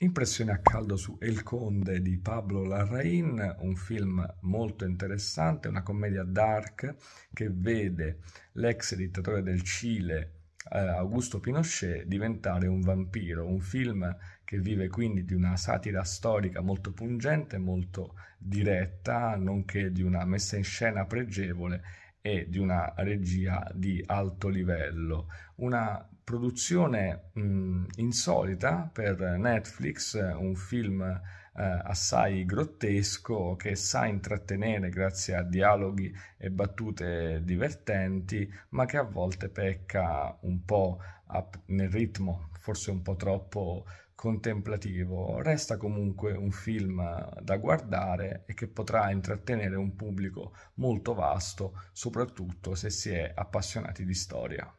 Impressione a caldo su El Conde di Pablo Larraín, un film molto interessante, una commedia dark che vede l'ex dittatore del Cile eh, Augusto Pinochet diventare un vampiro, un film che vive quindi di una satira storica molto pungente, molto diretta, nonché di una messa in scena pregevole e di una regia di alto livello. Una produzione mh, insolita per Netflix, un film eh, assai grottesco che sa intrattenere grazie a dialoghi e battute divertenti, ma che a volte pecca un po' nel ritmo, forse un po' troppo contemplativo, resta comunque un film da guardare e che potrà intrattenere un pubblico molto vasto, soprattutto se si è appassionati di storia.